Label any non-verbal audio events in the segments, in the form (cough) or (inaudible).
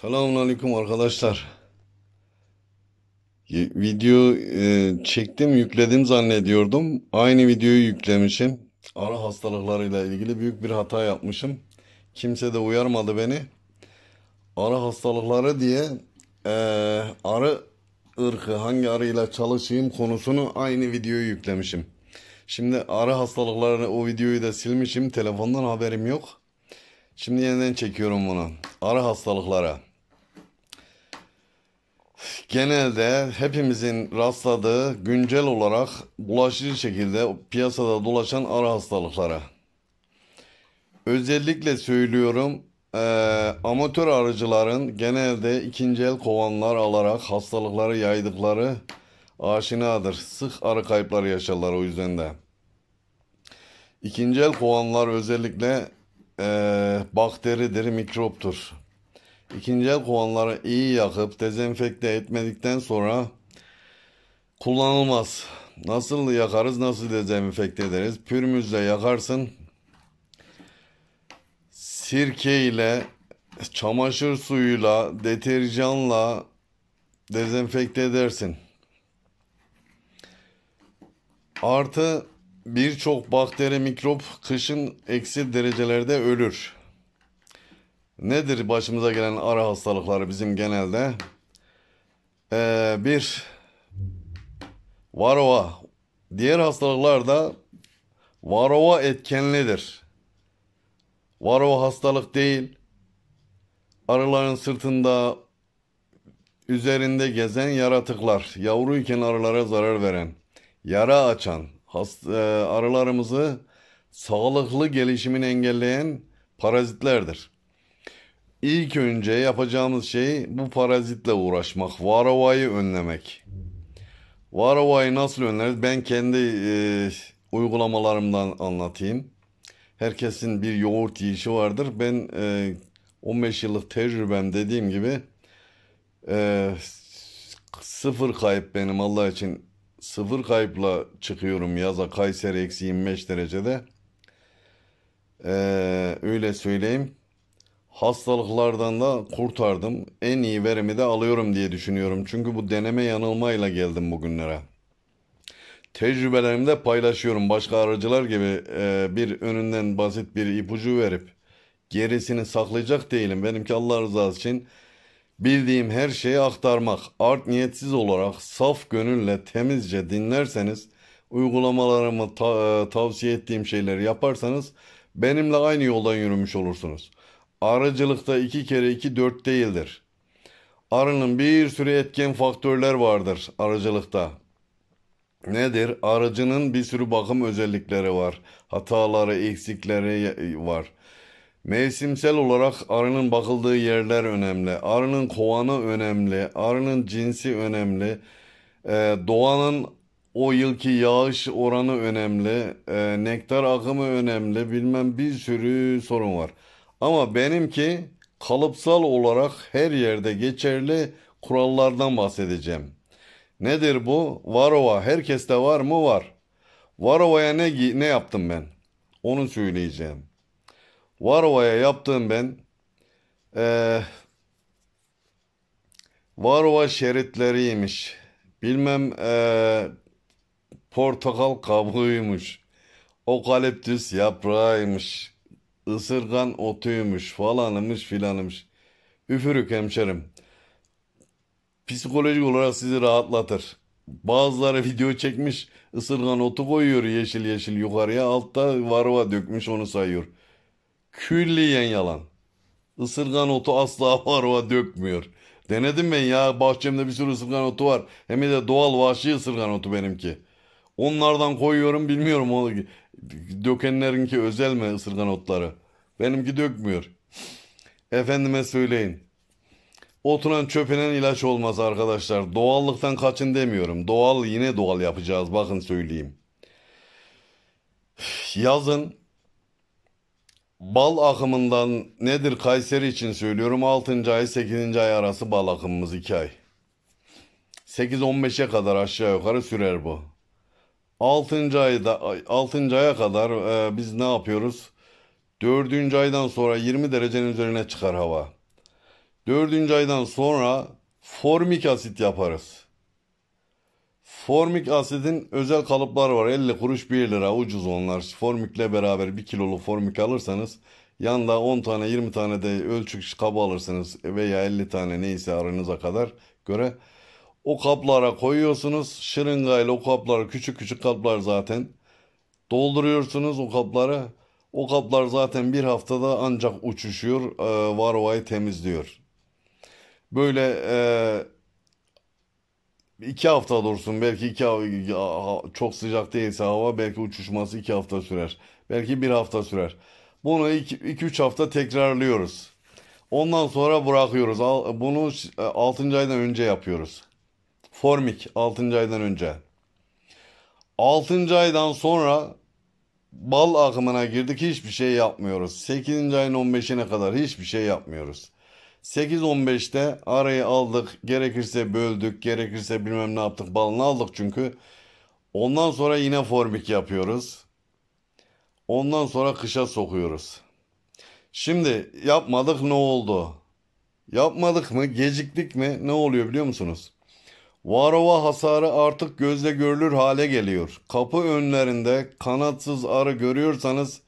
Selamun Aleyküm arkadaşlar. Video e, çektim, yükledim zannediyordum. Aynı videoyu yüklemişim. Ara hastalıklarıyla ilgili büyük bir hata yapmışım. Kimse de uyarmadı beni. Ara hastalıkları diye e, arı ırkı hangi arıyla çalışayım konusunu aynı videoyu yüklemişim. Şimdi arı hastalıklarını o videoyu da silmişim. Telefondan haberim yok. Şimdi yeniden çekiyorum bunu. Arı hastalıklara genelde hepimizin rastladığı güncel olarak bulaşıcı şekilde piyasada dolaşan ara hastalıklara. Özellikle söylüyorum e, amatör arıcıların genelde ikinci el kovanlar alarak hastalıkları yaydıkları aşinadır. Sık arı kayıpları yaşarlar o yüzden de. İkinci el kovanlar özellikle e, bakteridir, mikroptur. İkinci el kovanları iyi yakıp dezenfekte etmedikten sonra kullanılmaz. Nasıl yakarız, nasıl dezenfekte ederiz? Pürmüzle yakarsın. Sirke ile, çamaşır suyuyla, deterjanla dezenfekte edersin. Artı birçok bakteri mikrop kışın eksi derecelerde ölür. Nedir başımıza gelen ara hastalıkları bizim genelde? Ee, bir varova. Diğer hastalıklar da varova etkenlidir. Varova hastalık değil. Arıların sırtında üzerinde gezen yaratıklar, yavruyken arılara zarar veren, yara açan, hast, e, arılarımızı sağlıklı gelişimini engelleyen parazitlerdir. İlk önce yapacağımız şey bu parazitle uğraşmak. Varova'yı önlemek. Varova'yı nasıl önleriz? Ben kendi e, uygulamalarımdan anlatayım. Herkesin bir yoğurt yiyişi vardır. Ben e, 15 yıllık tecrübem dediğim gibi e, sıfır kayıp benim Allah için sıfır kayıpla çıkıyorum yaza Kayseri eksi 25 derecede. Ee, öyle söyleyeyim hastalıklardan da kurtardım. En iyi verimi de alıyorum diye düşünüyorum. Çünkü bu deneme yanılmayla geldim bugünlere. Tecrübelerimi de paylaşıyorum. Başka aracılar gibi e, bir önünden basit bir ipucu verip gerisini saklayacak değilim. Benimki Allah rızası için bildiğim her şeyi aktarmak. Art niyetsiz olarak saf gönülle temizce dinlerseniz uygulamalarımı ta- e, tavsiye ettiğim şeyleri yaparsanız benimle aynı yoldan yürümüş olursunuz. Arıcılıkta iki kere iki dört değildir. Arının bir sürü etken faktörler vardır arıcılıkta. Nedir? Arıcının bir sürü bakım özellikleri var. Hataları, eksikleri var. Mevsimsel olarak arının bakıldığı yerler önemli. Arının kovanı önemli. Arının cinsi önemli. Ee, doğanın o yılki yağış oranı önemli. Ee, nektar akımı önemli. Bilmem bir sürü sorun var. Ama benimki kalıpsal olarak her yerde geçerli kurallardan bahsedeceğim. Nedir bu? Varova. Herkeste var mı? Var. Varova'ya ne, ne yaptım ben? Onu söyleyeceğim. Varova'ya yaptığım ben ee, Varova şeritleriymiş. Bilmem ee, portakal kabuğuymuş. Okaliptüs yaprağıymış ısırgan otuymuş falanımış filanımış. Üfürük hemşerim. Psikolojik olarak sizi rahatlatır. Bazıları video çekmiş ısırgan otu koyuyor yeşil yeşil yukarıya altta varva dökmüş onu sayıyor. Külliyen yalan. Isırgan otu asla (laughs) varva dökmüyor. Denedim ben ya bahçemde bir sürü ısırgan otu var. Hem de doğal vahşi ısırgan otu benimki. Onlardan koyuyorum bilmiyorum. Dökenlerinki özel mi ısırgan otları? Benimki dökmüyor. Efendime söyleyin. Oturan çöpenen ilaç olmaz arkadaşlar. Doğallıktan kaçın demiyorum. Doğal yine doğal yapacağız. Bakın söyleyeyim. Yazın bal akımından nedir Kayseri için söylüyorum. 6. ay 8. ay arası bal akımımız 2 ay. 8-15'e kadar aşağı yukarı sürer bu. 6. ayda 6. aya kadar e, biz ne yapıyoruz? Dördüncü aydan sonra 20 derecenin üzerine çıkar hava. Dördüncü aydan sonra formik asit yaparız. Formik asidin özel kalıpları var. 50 kuruş 1 lira ucuz onlar. Formikle beraber 1 kiloluk formik alırsanız yanda 10 tane 20 tane de ölçük kabı alırsınız veya 50 tane neyse aranıza kadar göre. O kaplara koyuyorsunuz. Şırıngayla o kapları küçük küçük kaplar zaten. Dolduruyorsunuz o kapları. O kaplar zaten bir haftada ancak uçuşuyor, e, varvayı temizliyor. Böyle e, iki hafta dursun, belki iki çok sıcak değilse hava belki uçuşması iki hafta sürer. Belki bir hafta sürer. Bunu iki, iki üç hafta tekrarlıyoruz. Ondan sonra bırakıyoruz. Bunu 6. E, aydan önce yapıyoruz. Formik 6. aydan önce. 6. aydan sonra bal akımına girdik hiçbir şey yapmıyoruz. 8. ayın 15'ine kadar hiçbir şey yapmıyoruz. 8-15'te arayı aldık. Gerekirse böldük. Gerekirse bilmem ne yaptık. Balını aldık çünkü. Ondan sonra yine formik yapıyoruz. Ondan sonra kışa sokuyoruz. Şimdi yapmadık ne oldu? Yapmadık mı? Geciktik mi? Ne oluyor biliyor musunuz? Varova hasarı artık gözle görülür hale geliyor. Kapı önlerinde kanatsız arı görüyorsanız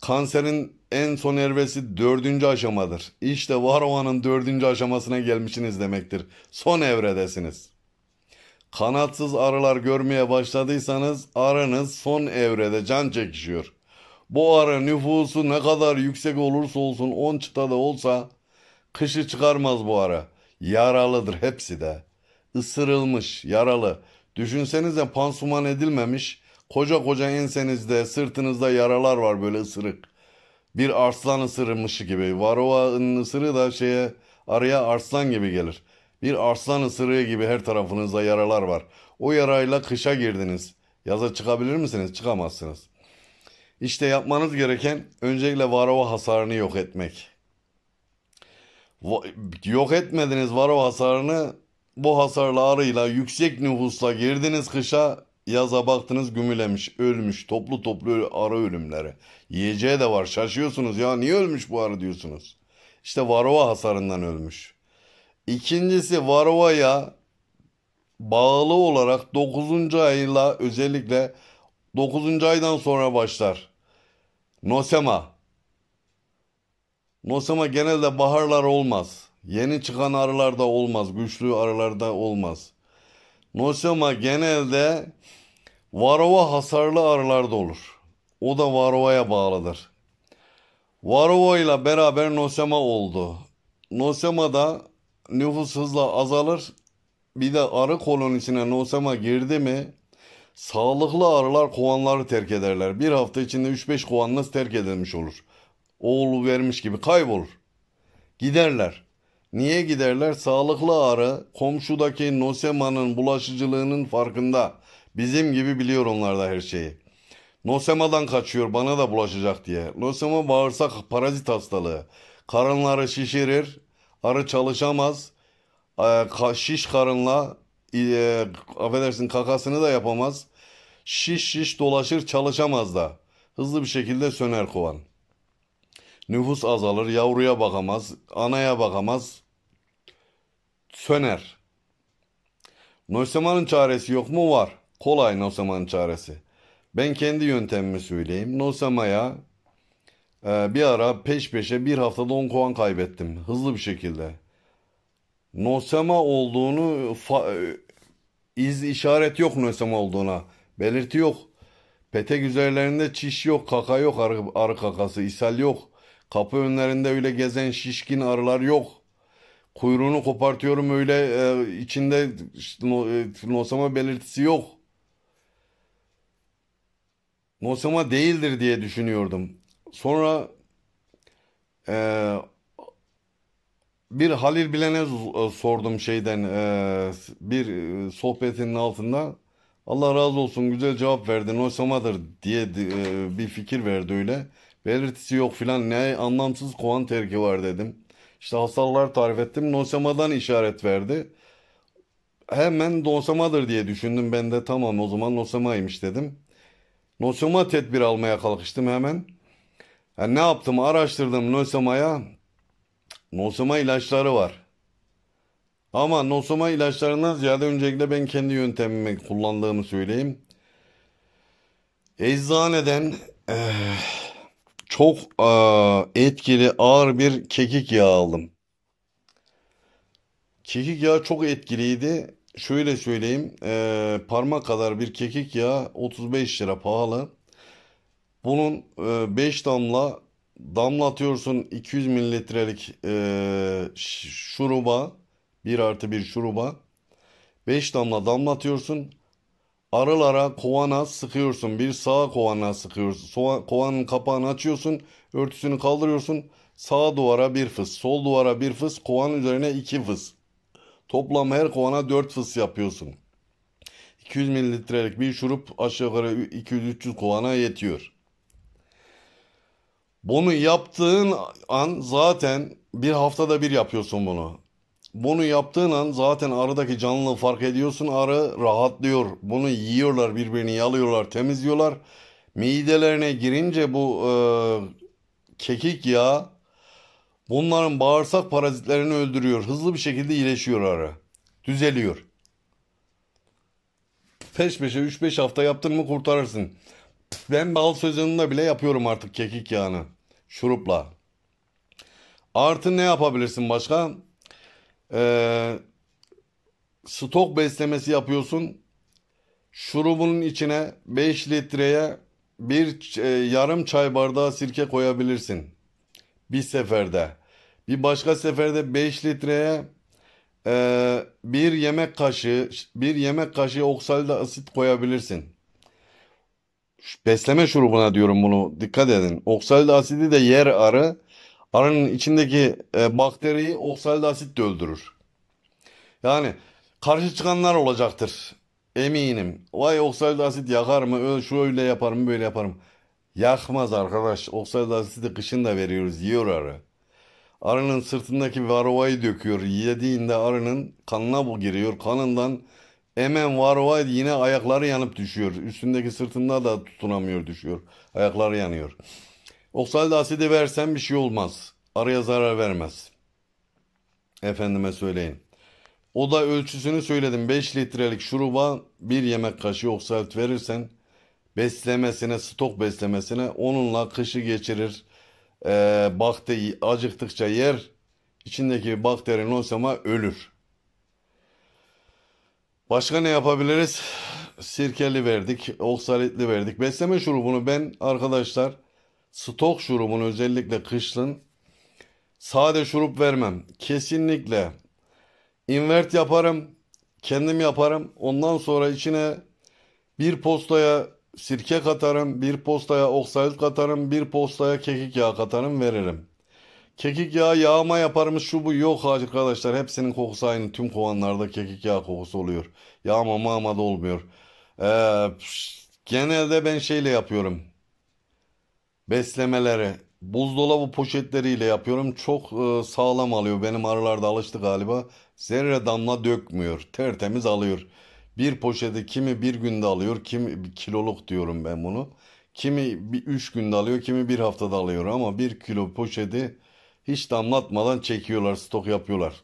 kanserin en son evresi dördüncü aşamadır. İşte Varova'nın dördüncü aşamasına gelmişsiniz demektir. Son evredesiniz. Kanatsız arılar görmeye başladıysanız arınız son evrede can çekişiyor. Bu arı nüfusu ne kadar yüksek olursa olsun 10 çıtada olsa kışı çıkarmaz bu arı. Yaralıdır hepsi de ısırılmış, yaralı. Düşünsenize pansuman edilmemiş, koca koca ensenizde, sırtınızda yaralar var böyle ısırık. Bir arslan ısırılmışı gibi. Varova'nın ısırığı da şeye araya arslan gibi gelir. Bir arslan ısırığı gibi her tarafınızda yaralar var. O yarayla kışa girdiniz. Yaza çıkabilir misiniz? Çıkamazsınız. İşte yapmanız gereken öncelikle varova hasarını yok etmek. Yok etmediniz varova hasarını bu hasarlarıyla yüksek nüfusla girdiniz kışa yaza baktınız gümülemiş ölmüş toplu toplu arı ölümleri. Yiyeceği de var şaşıyorsunuz ya niye ölmüş bu arı diyorsunuz. İşte varova hasarından ölmüş. İkincisi varroaya bağlı olarak 9. ayla özellikle 9. aydan sonra başlar. Nosema. Nosema genelde baharlar olmaz. Yeni çıkan arılarda olmaz. Güçlü arılarda olmaz. Nosema genelde varova hasarlı arılarda olur. O da varovaya bağlıdır. Varova ile beraber nosema oldu. Nosema da nüfus hızla azalır. Bir de arı kolonisine nosema girdi mi sağlıklı arılar kovanları terk ederler. Bir hafta içinde 3-5 kovanınız terk edilmiş olur. Oğlu vermiş gibi kaybolur. Giderler. Niye giderler? Sağlıklı arı komşudaki nosemanın bulaşıcılığının farkında. Bizim gibi biliyor onlar da her şeyi. Nosemadan kaçıyor bana da bulaşacak diye. Nosema bağırsak parazit hastalığı. Karınları şişirir, arı çalışamaz. Ee, şiş karınla, e, affedersin kakasını da yapamaz. Şiş şiş dolaşır çalışamaz da. Hızlı bir şekilde söner kovan. Nüfus azalır, yavruya bakamaz, anaya bakamaz söner. Noiseman'ın çaresi yok mu? Var. Kolay Noiseman'ın çaresi. Ben kendi yöntemimi söyleyeyim. Noisema'ya e, bir ara peş peşe bir haftada 10 puan kaybettim. Hızlı bir şekilde. Nosema olduğunu fa, e, iz işaret yok Nosema olduğuna. Belirti yok. Petek üzerlerinde çiş yok, kaka yok, arı, arı kakası, ishal yok. Kapı önlerinde öyle gezen şişkin arılar yok.'' Kuyruğunu kopartıyorum öyle e, içinde işte, nosama belirtisi yok. Nosama değildir diye düşünüyordum. Sonra e, bir Halil Bilen'e e, sordum şeyden e, bir e, sohbetinin altında. Allah razı olsun güzel cevap verdi. Nosamadır diye e, bir fikir verdi öyle. Belirtisi yok filan ne anlamsız kovan terki var dedim. İşte hastalar tarif ettim. Nosema'dan işaret verdi. Hemen Nosema'dır diye düşündüm. Ben de tamam o zaman Nosema'ymış dedim. Nosema tedbir almaya kalkıştım hemen. Yani ne yaptım? Araştırdım Nosema'ya. Nosema ilaçları var. Ama nosoma ilaçlarından ziyade öncelikle ben kendi yöntemimi kullandığımı söyleyeyim. Eczaneden... Eh, çok e, etkili ağır bir kekik yağı aldım. Kekik yağı çok etkiliydi. Şöyle söyleyeyim e, parmak kadar bir kekik yağı 35 lira pahalı. Bunun e, 5 damla damlatıyorsun 200 mililitrelik e, şuruba 1 artı 1 şuruba 5 damla damlatıyorsun Arılara kovana sıkıyorsun. Bir sağ kovana sıkıyorsun. Soğan, kovanın kapağını açıyorsun. Örtüsünü kaldırıyorsun. Sağ duvara bir fıs. Sol duvara bir fıs. kovan üzerine iki fıs. Toplam her kovana dört fıs yapıyorsun. 200 mililitrelik bir şurup aşağı yukarı 200-300 kovana yetiyor. Bunu yaptığın an zaten bir haftada bir yapıyorsun bunu. Bunu yaptığın an zaten aradaki canlılığı fark ediyorsun. Arı rahatlıyor. Bunu yiyorlar birbirini yalıyorlar temizliyorlar. Midelerine girince bu e, kekik yağı bunların bağırsak parazitlerini öldürüyor. Hızlı bir şekilde iyileşiyor arı. Düzeliyor. Peş peşe 3-5 hafta yaptın mı kurtarırsın. Ben bal sözünde bile yapıyorum artık kekik yağını. Şurupla. Artı ne yapabilirsin başka? Ee, stok beslemesi yapıyorsun. Şurubunun içine 5 litreye bir e, yarım çay bardağı sirke koyabilirsin. Bir seferde. Bir başka seferde 5 litreye e, bir yemek kaşığı bir yemek kaşığı oksalda asit koyabilirsin. Besleme şurubuna diyorum bunu dikkat edin. Oksalda asidi de yer arı Paranın içindeki e, bakteriyi oksalit asit de öldürür. Yani karşı çıkanlar olacaktır. Eminim. Vay oksalit asit yakar mı? Öyle, şu öyle yapar mı? Böyle yapar mı? Yakmaz arkadaş. Oksalit asiti kışın da veriyoruz. Yiyor arı. Arının sırtındaki varovayı döküyor. Yediğinde arının kanına bu giriyor. Kanından hemen varovay yine ayakları yanıp düşüyor. Üstündeki sırtında da tutunamıyor düşüyor. Ayakları yanıyor. Oksalda asidi versen bir şey olmaz. Araya zarar vermez. Efendime söyleyin. O da ölçüsünü söyledim. 5 litrelik şuruba bir yemek kaşığı oksalt verirsen beslemesine, stok beslemesine onunla kışı geçirir. Ee, bakteri acıktıkça yer, içindeki bakteri nosema ölür. Başka ne yapabiliriz? Sirkeli verdik, oksalitli verdik. Besleme şurubunu ben arkadaşlar stok şurubunu özellikle kışın sade şurup vermem. Kesinlikle invert yaparım. Kendim yaparım. Ondan sonra içine bir postaya sirke katarım, bir postaya oksalit katarım, bir postaya kekik yağı katarım veririm. Kekik yağı yağma yaparmış şu bu yok arkadaşlar. Hepsinin kokusu aynı. Tüm kovanlarda kekik yağı kokusu oluyor. Yağma mağma da olmuyor. Ee, genelde ben şeyle yapıyorum beslemeleri buzdolabı poşetleriyle yapıyorum. Çok e, sağlam alıyor. Benim arılarda alıştı galiba. Zerre damla dökmüyor. Tertemiz alıyor. Bir poşeti kimi bir günde alıyor. Kimi kiloluk diyorum ben bunu. Kimi bir üç günde alıyor. Kimi bir haftada alıyor. Ama bir kilo poşeti hiç damlatmadan çekiyorlar. Stok yapıyorlar.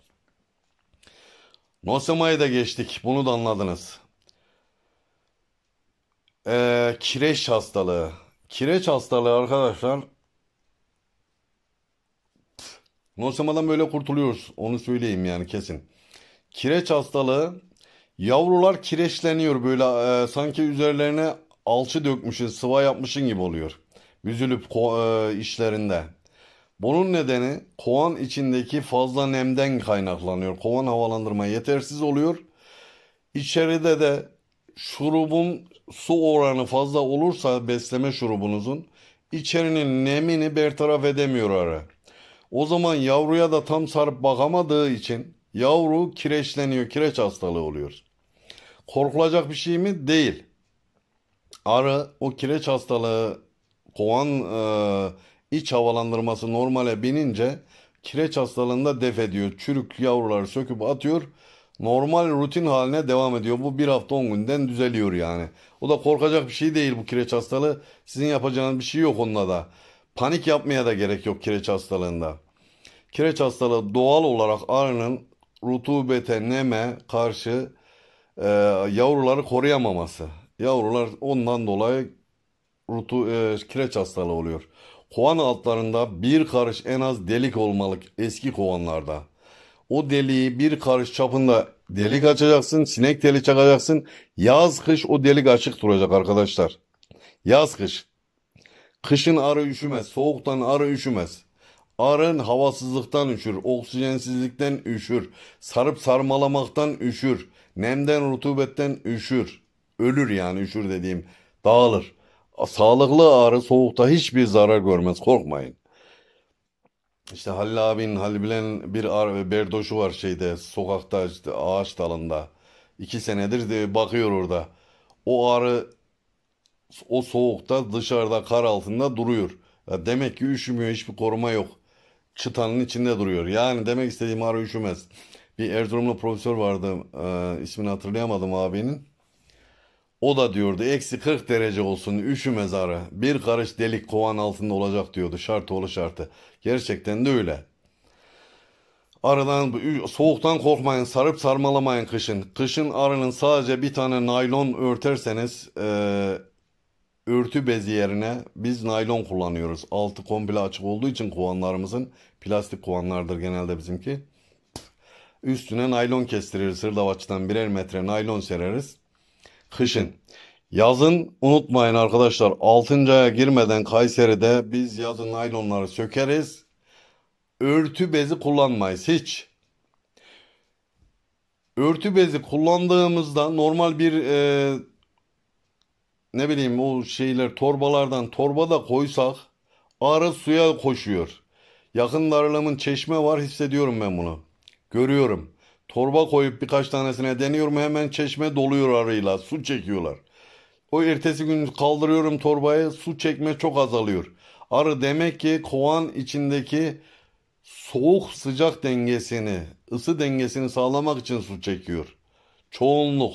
Nosema'ya da geçtik. Bunu da anladınız. Ee, kireç hastalığı. Kireç hastalığı arkadaşlar. nosyamadan böyle kurtuluyoruz. Onu söyleyeyim yani kesin. Kireç hastalığı. Yavrular kireçleniyor böyle e, sanki üzerlerine alçı dökmüşün, sıva yapmışın gibi oluyor. Büzülüp e, işlerinde. Bunun nedeni kovan içindeki fazla nemden kaynaklanıyor. Kovan havalandırma yetersiz oluyor. İçeride de şurubun su oranı fazla olursa besleme şurubunuzun içerinin nemini bertaraf edemiyor ara. O zaman yavruya da tam sarıp bakamadığı için yavru kireçleniyor, kireç hastalığı oluyor. Korkulacak bir şey mi? Değil. Arı o kireç hastalığı kovan e, iç havalandırması normale binince kireç hastalığında def ediyor. Çürük yavruları söküp atıyor normal rutin haline devam ediyor. Bu bir hafta 10 günden düzeliyor yani. O da korkacak bir şey değil bu kireç hastalığı. Sizin yapacağınız bir şey yok onunla da. Panik yapmaya da gerek yok kireç hastalığında. Kireç hastalığı doğal olarak arının rutubete, neme karşı e, yavruları koruyamaması. Yavrular ondan dolayı rutu, e, kireç hastalığı oluyor. Kovan altlarında bir karış en az delik olmalı eski kovanlarda o deliği bir karış çapında delik açacaksın, sinek deli çakacaksın. Yaz kış o delik açık duracak arkadaşlar. Yaz kış. Kışın arı üşümez, soğuktan arı üşümez. Arın havasızlıktan üşür, oksijensizlikten üşür, sarıp sarmalamaktan üşür, nemden rutubetten üşür. Ölür yani üşür dediğim dağılır. Sağlıklı arı soğukta hiçbir zarar görmez korkmayın. İşte Halil abinin Halil Bilen bir ar- berdoşu var şeyde sokakta işte ağaç dalında. İki senedir de bakıyor orada. O arı o soğukta dışarıda kar altında duruyor. Ya demek ki üşümüyor hiçbir koruma yok. Çıtanın içinde duruyor. Yani demek istediğim arı üşümez. Bir Erzurumlu profesör vardı e, ismini hatırlayamadım abinin. O da diyordu eksi 40 derece olsun üşümez ara. Bir karış delik kovan altında olacak diyordu şartı şartoğlu şartı. Gerçekten de öyle. Arıdan soğuktan korkmayın sarıp sarmalamayın kışın. Kışın arının sadece bir tane naylon örterseniz e, örtü bezi yerine biz naylon kullanıyoruz. Altı komple açık olduğu için kovanlarımızın plastik kovanlardır genelde bizimki. Üstüne naylon kestiririz hırdavaçtan birer metre naylon sereriz kışın. Yazın unutmayın arkadaşlar 6. aya girmeden Kayseri'de biz yazın naylonları sökeriz. Örtü bezi kullanmayız hiç. Örtü bezi kullandığımızda normal bir e, ne bileyim o şeyler torbalardan torba da koysak arı suya koşuyor. Yakın darlamın çeşme var hissediyorum ben bunu. Görüyorum. Torba koyup birkaç tanesine deniyorum hemen çeşme doluyor arıyla su çekiyorlar. O ertesi gün kaldırıyorum torbayı su çekme çok azalıyor. Arı demek ki kovan içindeki soğuk sıcak dengesini, ısı dengesini sağlamak için su çekiyor. Çoğunluk.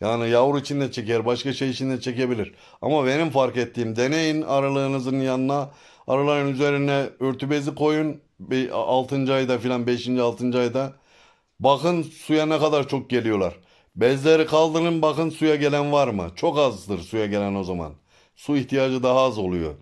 Yani yavru içinde çeker, başka şey içinde çekebilir. Ama benim fark ettiğim deneyin arılığınızın yanına arıların üzerine örtü bezi koyun. 6. ayda filan 5. 6. ayda Bakın suya ne kadar çok geliyorlar. Bezleri kaldırın bakın suya gelen var mı? Çok azdır suya gelen o zaman. Su ihtiyacı daha az oluyor.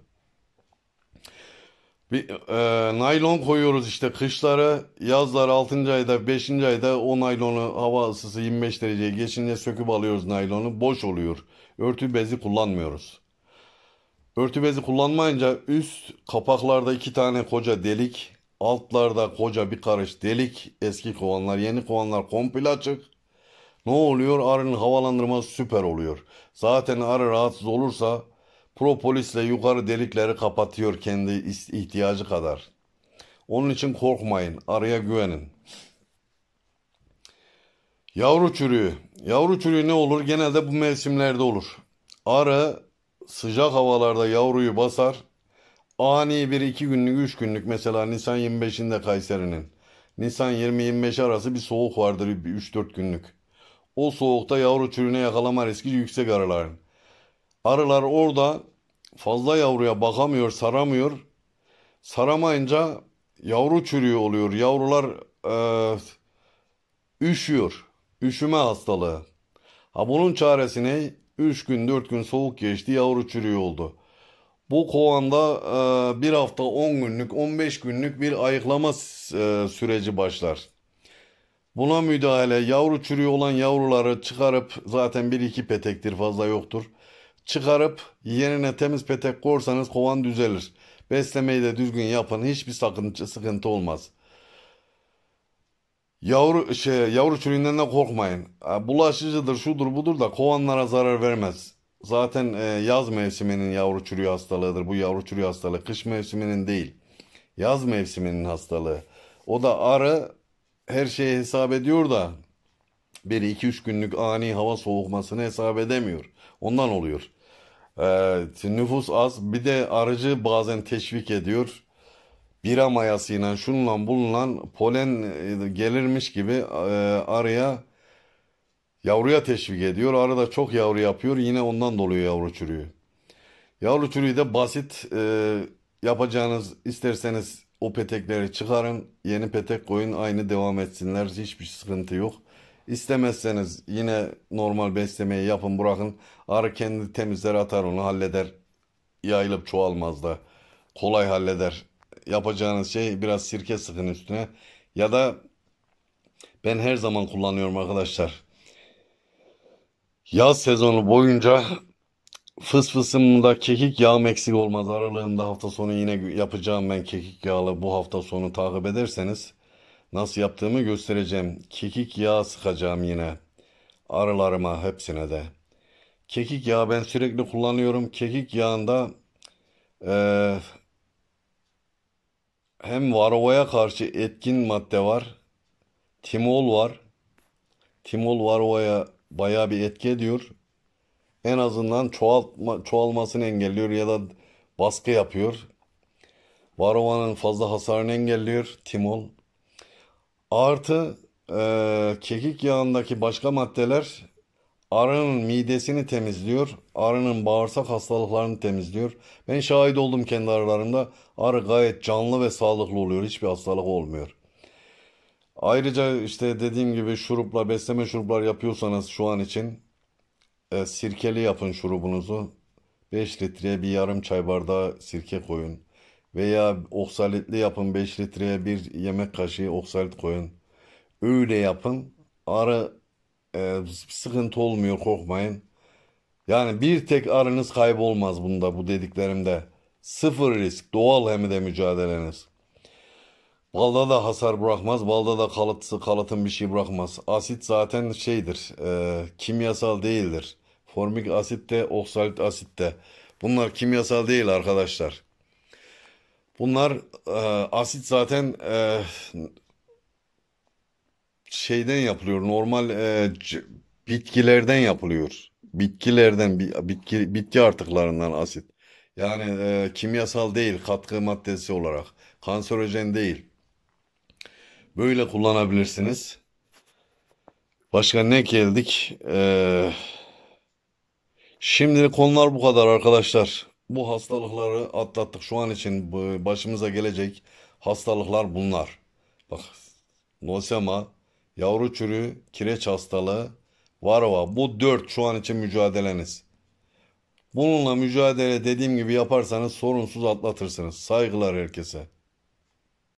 Bir, e, naylon koyuyoruz işte kışları, yazlar, 6. ayda 5. ayda o naylonu hava ısısı 25 dereceye geçince söküp alıyoruz naylonu. Boş oluyor. Örtü bezi kullanmıyoruz. Örtü bezi kullanmayınca üst kapaklarda iki tane koca delik Altlarda koca bir karış delik. Eski kovanlar, yeni kovanlar komple açık. Ne oluyor? Arının havalandırması süper oluyor. Zaten arı rahatsız olursa propolisle yukarı delikleri kapatıyor kendi ihtiyacı kadar. Onun için korkmayın. Arıya güvenin. Yavru çürüğü. Yavru çürüğü ne olur? Genelde bu mevsimlerde olur. Arı sıcak havalarda yavruyu basar ani bir iki günlük, üç günlük mesela Nisan 25'inde Kayseri'nin. Nisan 20-25 arası bir soğuk vardır 3-4 günlük. O soğukta yavru türüne yakalama riski yüksek arıların. Arılar orada fazla yavruya bakamıyor, saramıyor. Saramayınca yavru çürüğü oluyor. Yavrular e, üşüyor. Üşüme hastalığı. Ha bunun çaresi ne? 3 gün 4 gün soğuk geçti yavru çürüğü oldu. Bu kovanda e, bir hafta 10 günlük 15 günlük bir ayıklama e, süreci başlar. Buna müdahale yavru çürüğü olan yavruları çıkarıp zaten bir iki petektir fazla yoktur. Çıkarıp yerine temiz petek korsanız kovan düzelir. Beslemeyi de düzgün yapın hiçbir sakıntı, sıkıntı olmaz. Yavru şey yavru çürüğünden de korkmayın. Bulaşıcıdır şudur budur da kovanlara zarar vermez zaten e, yaz mevsiminin yavru çürüyor hastalığıdır. Bu yavru çürüyor hastalığı kış mevsiminin değil. Yaz mevsiminin hastalığı. O da arı her şeyi hesap ediyor da bir iki üç günlük ani hava soğukmasını hesap edemiyor. Ondan oluyor. Evet, nüfus az. Bir de arıcı bazen teşvik ediyor. Bira mayasıyla şunla bununla polen e, gelirmiş gibi e, arıya Yavruya teşvik ediyor. Arada çok yavru yapıyor. Yine ondan dolayı yavru çürüyor. Yavru çürüyü de basit e, yapacağınız isterseniz o petekleri çıkarın. Yeni petek koyun aynı devam etsinler. Hiçbir sıkıntı yok. İstemezseniz yine normal beslemeyi yapın bırakın. Arı kendi temizler atar onu halleder. Yayılıp çoğalmaz da. Kolay halleder. Yapacağınız şey biraz sirke sıkın üstüne. Ya da ben her zaman kullanıyorum arkadaşlar. Yaz sezonu boyunca fıs fısımda kekik yağı eksik olmaz. Aralığında hafta sonu yine yapacağım ben kekik yağlı bu hafta sonu takip ederseniz nasıl yaptığımı göstereceğim. Kekik yağı sıkacağım yine arılarıma hepsine de. Kekik yağı ben sürekli kullanıyorum. Kekik yağında e, hem varovaya karşı etkin madde var. Timol var. Timol varovaya bayağı bir etki ediyor. En azından çoğaltma, çoğalmasını engelliyor ya da baskı yapıyor. Varova'nın fazla hasarını engelliyor timol. Artı e, kekik yağındaki başka maddeler arının midesini temizliyor. Arının bağırsak hastalıklarını temizliyor. Ben şahit oldum kendi aralarında. Arı gayet canlı ve sağlıklı oluyor. Hiçbir hastalık olmuyor. Ayrıca işte dediğim gibi şurupla besleme şuruplar yapıyorsanız şu an için e, sirkeli yapın şurubunuzu. 5 litreye bir yarım çay bardağı sirke koyun. Veya oksalitli yapın 5 litreye bir yemek kaşığı oksalit koyun. Öyle yapın. Arı e, sıkıntı olmuyor korkmayın. Yani bir tek arınız kaybolmaz bunda bu dediklerimde. Sıfır risk doğal hem de mücadeleniz. Balda da hasar bırakmaz. Balda da kalıtsı, kalıtın bir şey bırakmaz. Asit zaten şeydir. E, kimyasal değildir. Formik asit de, oksalit asit de. Bunlar kimyasal değil arkadaşlar. Bunlar e, asit zaten e, şeyden yapılıyor. Normal e, bitkilerden yapılıyor. Bitkilerden, bitki, bitki artıklarından asit. Yani e, kimyasal değil katkı maddesi olarak. Kanserojen değil. Böyle kullanabilirsiniz. Başka ne geldik? Ee, şimdilik konular bu kadar arkadaşlar. Bu hastalıkları atlattık. Şu an için başımıza gelecek hastalıklar bunlar. Bak nosema, yavru çürü, kireç hastalığı, varova. Bu dört şu an için mücadeleniz. Bununla mücadele dediğim gibi yaparsanız sorunsuz atlatırsınız. Saygılar herkese.